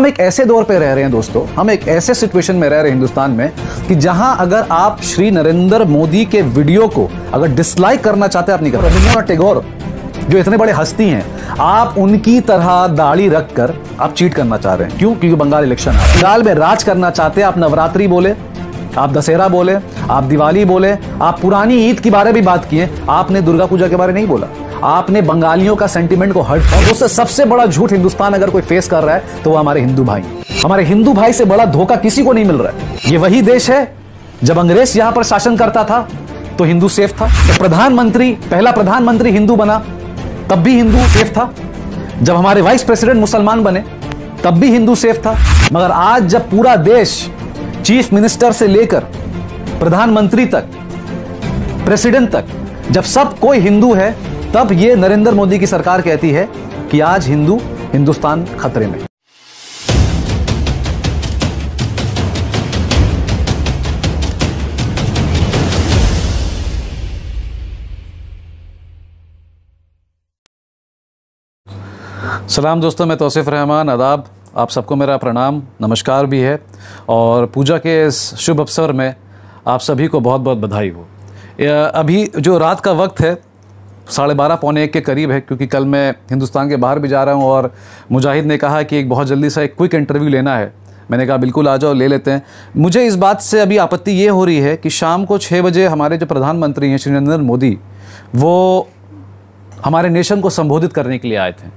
हम एक ऐसे दौर पे रह रहे हैं दोस्तों हम एक ऐसे सिचुएशन में रह रहे हैं हिंदुस्तान में कि जहां अगर आप श्री नरेंद्र मोदी के वीडियो को अगर डिसलाइक करना चाहते हैं आप नहीं कर टेगोर जो इतने बड़े हस्ती हैं आप उनकी तरह दाढ़ी रखकर आप चीट करना चाह रहे हैं क्यों क्योंकि बंगाल इलेक्शन है बंगाल में राज करना चाहते हैं आप नवरात्रि बोले आप दशहरा बोले आप दिवाली बोले आप पुरानी ईद के बारे में बात किए आपने दुर्गा पूजा के बारे नहीं बोला आपने बंगालियों का सेंटिमेंट को हर्ट और उससे सबसे बड़ा झूठ हिंदुस्तान अगर कोई फेस कर रहा है तो वो हमारे हिंदू भाई हमारे हिंदू भाई से बड़ा धोखा किसी को नहीं मिल रहा है ये वही देश है जब अंग्रेज यहां पर शासन करता था तो हिंदू सेफ था तो प्रधानमंत्री पहला प्रधानमंत्री हिंदू बना तब भी हिंदू सेफ था जब हमारे वाइस प्रेसिडेंट मुसलमान बने तब भी हिंदू सेफ था मगर आज जब पूरा देश चीफ मिनिस्टर से लेकर प्रधानमंत्री तक प्रेसिडेंट तक जब सब कोई हिंदू है तब ये नरेंद्र मोदी की सरकार कहती है कि आज हिंदू हिंदुस्तान खतरे में सलाम दोस्तों मैं तोसिफ़ रहमान अदाब आप सबको मेरा प्रणाम नमस्कार भी है और पूजा के इस शुभ अवसर में आप सभी को बहुत बहुत बधाई हो अभी जो रात का वक्त है साढ़े बारह पौने एक के करीब है क्योंकि कल मैं हिंदुस्तान के बाहर भी जा रहा हूँ और मुजाहिद ने कहा कि एक बहुत जल्दी सा एक क्विक इंटरव्यू लेना है मैंने कहा बिल्कुल आ जाओ ले लेते हैं मुझे इस बात से अभी आपत्ति ये हो रही है कि शाम को छः बजे हमारे जो प्रधानमंत्री हैं श्री नरेंद्र मोदी वो हमारे नेशन को संबोधित करने के लिए आए थे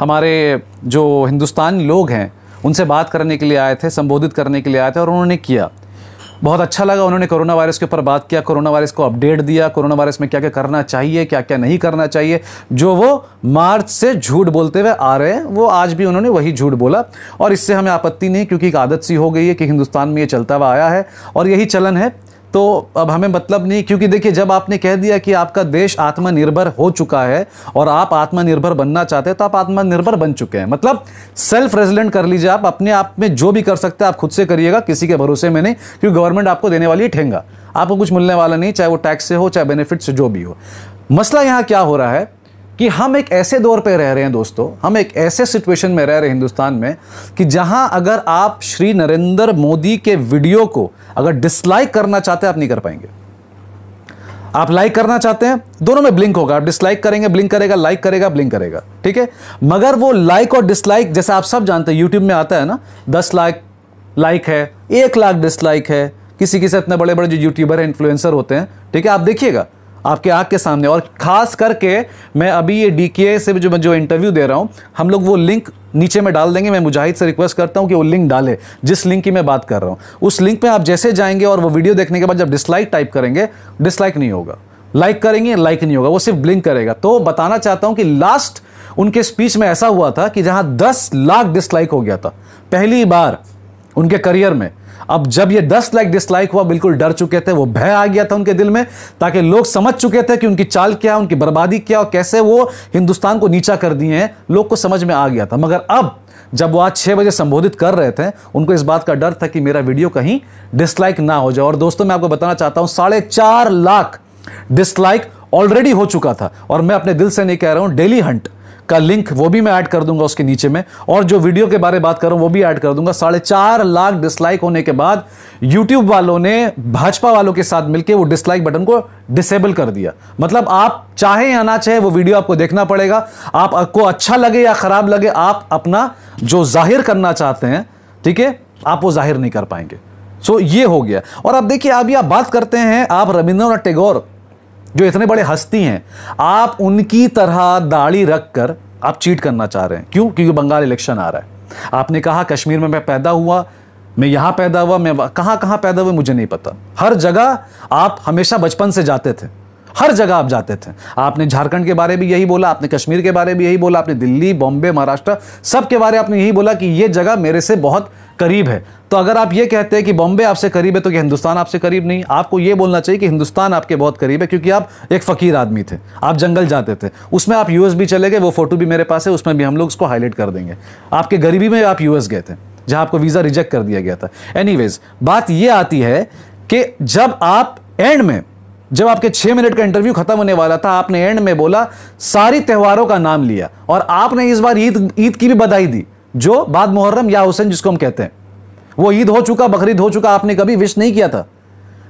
हमारे जो हिंदुस्तान लोग हैं उनसे बात करने के लिए आए थे संबोधित करने के लिए आए थे और उन्होंने किया बहुत अच्छा लगा उन्होंने कोरोना वायरस के ऊपर बात किया कोरोना वायरस को अपडेट दिया कोरोना वायरस में क्या क्या करना चाहिए क्या क्या नहीं करना चाहिए जो वो मार्च से झूठ बोलते हुए आ रहे हैं वो आज भी उन्होंने वही झूठ बोला और इससे हमें आपत्ति नहीं क्योंकि एक आदत सी हो गई है कि हिंदुस्तान में ये चलता हुआ आया है और यही चलन है तो अब हमें मतलब नहीं क्योंकि देखिए जब आपने कह दिया कि आपका देश आत्मनिर्भर हो चुका है और आप आत्मनिर्भर बनना चाहते हैं तो आप आत्मनिर्भर बन चुके हैं मतलब सेल्फ रेजिडेंट कर लीजिए आप अपने आप में जो भी कर सकते हैं आप खुद से करिएगा किसी के भरोसे में नहीं क्योंकि गवर्नमेंट आपको देने वाली ठेंगा आपको कुछ मिलने वाला नहीं चाहे वो टैक्स से हो चाहे बेनिफिट से जो भी हो मसला यहाँ क्या हो रहा है कि हम एक ऐसे दौर पर रह रहे हैं दोस्तों हम एक ऐसे सिचुएशन में रह रहे हैं हिंदुस्तान में कि जहां अगर आप श्री नरेंद्र मोदी के वीडियो को अगर डिसलाइक करना चाहते हैं आप नहीं कर पाएंगे आप लाइक करना चाहते हैं दोनों में ब्लिंक होगा आप डिसलाइक करेंगे ब्लिंक करेगा लाइक करेगा ब्लिंक करेगा ठीक है मगर वो लाइक और डिसलाइक जैसे आप सब जानते हैं यूट्यूब में आता है ना दस लाख लाइक है एक लाख डिसलाइक है किसी किसी इतने बड़े बड़े जो यूट्यूबर इन्फ्लुएंसर होते हैं ठीक है आप देखिएगा आपके आँख के सामने और ख़ास करके मैं अभी ये डी के से जो मैं जो इंटरव्यू दे रहा हूँ हम लोग वो लिंक नीचे में डाल देंगे मैं मुजाहिद से रिक्वेस्ट करता हूँ कि वो लिंक डाले जिस लिंक की मैं बात कर रहा हूँ उस लिंक में आप जैसे जाएंगे और वो वीडियो देखने के बाद जब डिसलाइक टाइप करेंगे डिसलाइक नहीं होगा लाइक करेंगे लाइक नहीं होगा वो सिर्फ ब्लिंक करेगा तो बताना चाहता हूँ कि लास्ट उनके स्पीच में ऐसा हुआ था कि जहाँ दस लाख डिसलाइक हो गया था पहली बार उनके करियर में अब जब ये दस लाइक डिसलाइक हुआ बिल्कुल डर चुके थे वो भय आ गया था उनके दिल में ताकि लोग समझ चुके थे कि उनकी चाल क्या उनकी बर्बादी क्या और कैसे वो हिंदुस्तान को नीचा कर दिए हैं लोग को समझ में आ गया था मगर अब जब वो आज छः बजे संबोधित कर रहे थे उनको इस बात का डर था कि मेरा वीडियो कहीं डिसलाइक ना हो जाए और दोस्तों मैं आपको बताना चाहता हूँ साढ़े चार लाख डिसलाइक ऑलरेडी हो चुका था और मैं अपने दिल से नहीं कह रहा हूँ डेली हंट का लिंक वो भी मैं ऐड कर दूंगा उसके नीचे में और जो वीडियो के बारे में बात करूं वो भी ऐड कर दूंगा साढ़े चार लाख डिसलाइक होने के बाद यूट्यूब वालों ने भाजपा वालों के साथ मिलकर वो डिसलाइक बटन को डिसेबल कर दिया मतलब आप चाहे या ना चाहे वो वीडियो आपको देखना पड़ेगा आपको अच्छा लगे या खराब लगे आप अपना जो जाहिर करना चाहते हैं ठीक है आप वो जाहिर नहीं कर पाएंगे सो so, ये हो गया और अब देखिए अभी आप बात करते हैं आप रविंद्रनाथ टैगोर जो इतने बड़े हस्ती हैं आप उनकी तरह दाढ़ी रख कर आप चीट करना चाह रहे हैं क्यों क्योंकि बंगाल इलेक्शन आ रहा है आपने कहा कश्मीर में मैं पैदा हुआ मैं यहाँ पैदा हुआ मैं कहाँ कहाँ पैदा हुआ मुझे नहीं पता हर जगह आप हमेशा बचपन से जाते थे हर जगह आप जाते थे आपने झारखंड के बारे में यही बोला आपने कश्मीर के बारे में यही बोला आपने दिल्ली बॉम्बे महाराष्ट्र सब के बारे में आपने यही बोला कि ये जगह मेरे से बहुत करीब है तो अगर आप ये कहते हैं कि बॉम्बे आपसे करीब है तो क्या हिंदुस्तान आपसे करीब नहीं आपको ये बोलना चाहिए कि हिंदुस्तान आपके बहुत करीब है क्योंकि आप एक फ़कीर आदमी थे आप जंगल जाते थे उसमें आप यूएस भी चले गए वो फ़ोटो भी मेरे पास है उसमें भी हम लोग उसको हाईलाइट कर देंगे आपके गरीबी में आप यूएस गए थे जहाँ आपको वीज़ा रिजेक्ट कर दिया गया था एनीवेज बात ये आती है कि जब आप एंड में जब आपके छह मिनट का इंटरव्यू खत्म होने वाला था आपने एंड में बोला सारी त्यौहारों का नाम लिया और आपने इस बार ईद ईद की भी बधाई दी जो बाद मुहर्रम या हुसैन जिसको हम कहते हैं वो ईद हो चुका बकरीद हो चुका आपने कभी विश नहीं किया था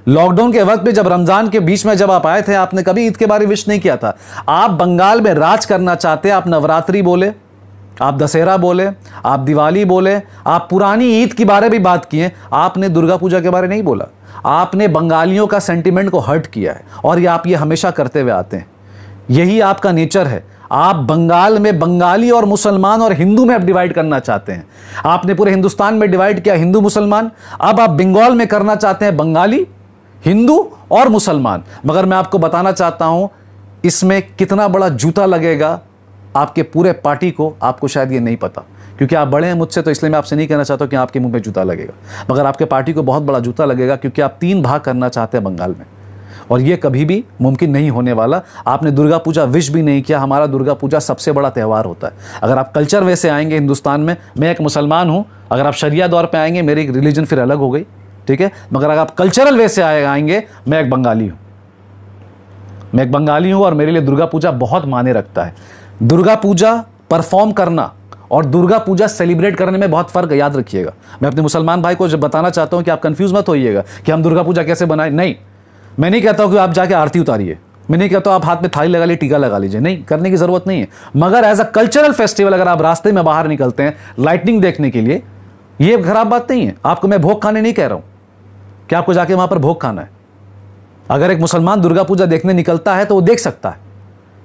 लॉकडाउन के वक्त में जब रमज़ान के बीच में जब आप आए थे आपने कभी ईद के बारे में विश नहीं किया था आप बंगाल में राज करना चाहते आप नवरात्रि बोले आप दशहरा बोले आप दिवाली बोले आप पुरानी ईद के बारे में बात किए आपने दुर्गा पूजा के बारे नहीं बोला आपने बंगालियों का सेंटिमेंट को हर्ट किया है और ये आप ये हमेशा करते हुए आते हैं यही आपका नेचर है आप बंगाल में बंगाली और मुसलमान और हिंदू में आप डिवाइड करना चाहते हैं आपने पूरे हिंदुस्तान में डिवाइड किया हिंदू मुसलमान अब आप बंगाल में करना चाहते हैं बंगाली हिंदू और मुसलमान मगर मैं आपको बताना चाहता हूं इसमें कितना बड़ा जूता लगेगा आपके पूरे पार्टी को आपको शायद ये नहीं पता क्योंकि आप बड़े हैं मुझसे तो इसलिए मैं आपसे नहीं कहना चाहता कि आपके मुंह में जूता लगेगा मगर आपके पार्टी को बहुत बड़ा जूता लगेगा क्योंकि आप तीन भाग करना चाहते हैं बंगाल में और ये कभी भी मुमकिन नहीं होने वाला आपने दुर्गा पूजा विश भी नहीं किया हमारा दुर्गा पूजा सबसे बड़ा त्यौहार होता है अगर आप कल्चर वैसे आएंगे हिंदुस्तान में मैं एक मुसलमान हूँ अगर आप शरिया दौर पर आएंगे मेरी रिलीजन फिर अलग हो गई ठीक है मगर अगर आप कल्चरल वैसे आए आएंगे मैं एक बंगाली हूँ मैं एक बंगाली हूँ और मेरे लिए दुर्गा पूजा बहुत माने रखता है दुर्गा पूजा परफॉर्म करना और दुर्गा पूजा सेलिब्रेट करने में बहुत फर्क याद रखिएगा मैं अपने मुसलमान भाई को जब बताना चाहता हूँ कि आप कंफ्यूज मत होइएगा कि हम दुर्गा पूजा कैसे बनाए नहीं मैं नहीं कहता हूँ कि आप जाके आरती उतारिए मैं नहीं कहता आप हाथ में थाली लगा लिए टीका लगा लीजिए नहीं करने की जरूरत नहीं है मगर एज अ कल्चरल फेस्टिवल अगर आप रास्ते में बाहर निकलते हैं लाइटनिंग देखने के लिए यह खराब बात नहीं है आपको मैं भोग खाने नहीं कह रहा हूं कि आपको जाके वहां पर भोग खाना है अगर एक मुसलमान दुर्गा पूजा देखने निकलता है तो वो देख सकता है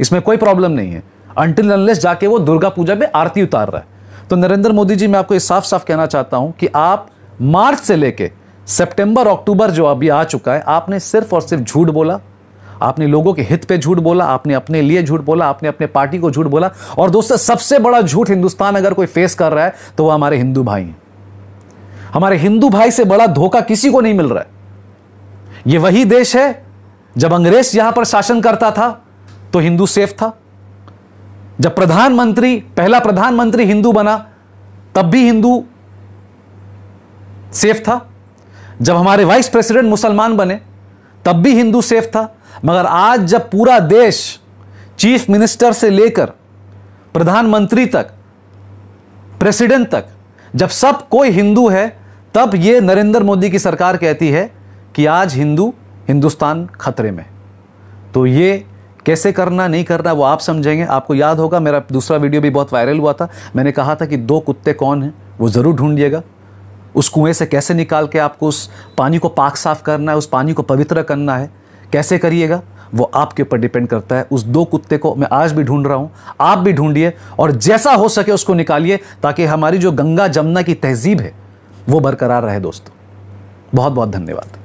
इसमें कोई प्रॉब्लम नहीं है अनटिल अनलेस जाके वो दुर्गा पूजा में आरती उतार रहा है तो नरेंद्र मोदी जी मैं आपको ये साफ साफ कहना चाहता हूं कि आप मार्च से लेके सितंबर अक्टूबर जो अभी आ चुका है आपने सिर्फ और सिर्फ झूठ बोला आपने लोगों के हित पे झूठ बोला आपने अपने लिए झूठ बोला आपने अपने पार्टी को झूठ बोला और दोस्तों सबसे बड़ा झूठ हिंदुस्तान अगर कोई फेस कर रहा है तो वह हमारे हिंदू भाई हैं हमारे हिंदू भाई से बड़ा धोखा किसी को नहीं मिल रहा है ये वही देश है जब अंग्रेज यहां पर शासन करता था तो हिंदू सेफ था जब प्रधानमंत्री पहला प्रधानमंत्री हिंदू बना तब भी हिंदू सेफ था जब हमारे वाइस प्रेसिडेंट मुसलमान बने तब भी हिंदू सेफ था मगर आज जब पूरा देश चीफ मिनिस्टर से लेकर प्रधानमंत्री तक प्रेसिडेंट तक जब सब कोई हिंदू है तब ये नरेंद्र मोदी की सरकार कहती है कि आज हिंदू हिंदुस्तान खतरे में तो ये कैसे करना नहीं करना वो आप समझेंगे आपको याद होगा मेरा दूसरा वीडियो भी बहुत वायरल हुआ था मैंने कहा था कि दो कुत्ते कौन हैं वो ज़रूर ढूंढिएगा उस कुएं से कैसे निकाल के आपको उस पानी को पाक साफ करना है उस पानी को पवित्र करना है कैसे करिएगा वो आपके ऊपर डिपेंड करता है उस दो कुत्ते को मैं आज भी ढूंढ रहा हूँ आप भी ढूंढिए और जैसा हो सके उसको निकालिए ताकि हमारी जो गंगा जमुना की तहजीब है वो बरकरार रहे दोस्तों बहुत बहुत धन्यवाद